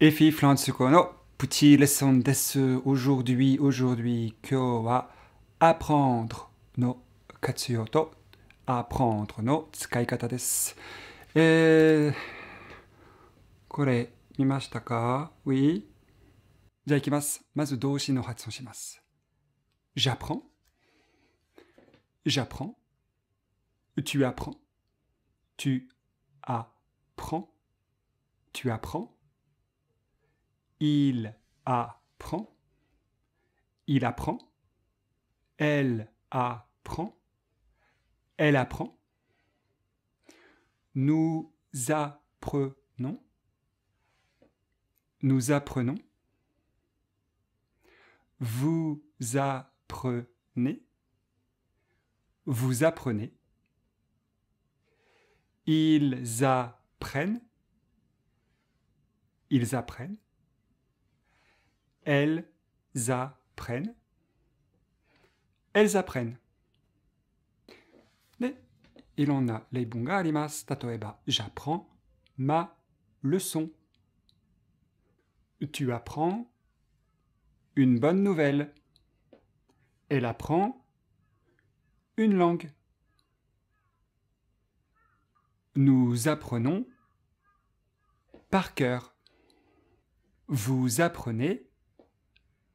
Et puis, no petit leçon desu aujourd'hui, aujourd'hui, que va apprendre no katsuyo apprendre no tsukaikata desu. Et... Kore, Oui? J'apprends. J'apprends. Tu apprends. Tu apprends. Tu apprends. Il apprend. Il apprend. Elle apprend. Elle apprend. Nous apprenons. Nous apprenons. Vous apprenez. Vous apprenez. Ils apprennent. Ils apprennent. Elles apprennent. Elles apprennent. Mais il en a les les masses, tatoeba. J'apprends ma leçon. Tu apprends une bonne nouvelle. Elle apprend une langue. Nous apprenons par cœur. Vous apprenez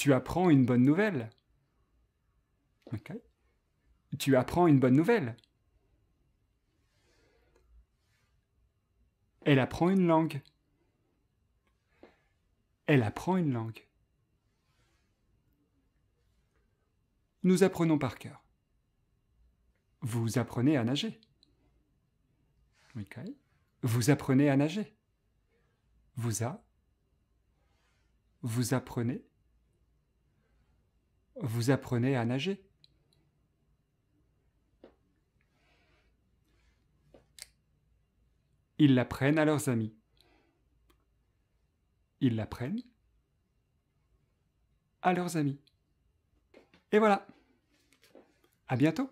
tu apprends une bonne nouvelle. Tu apprends une bonne nouvelle. Elle apprend une langue. Elle apprend une langue. Nous apprenons par cœur. Vous apprenez à nager. Vous apprenez à nager. Vous a. Vous apprenez vous apprenez à nager. Ils l'apprennent à leurs amis. Ils l'apprennent à leurs amis. Et voilà. À bientôt.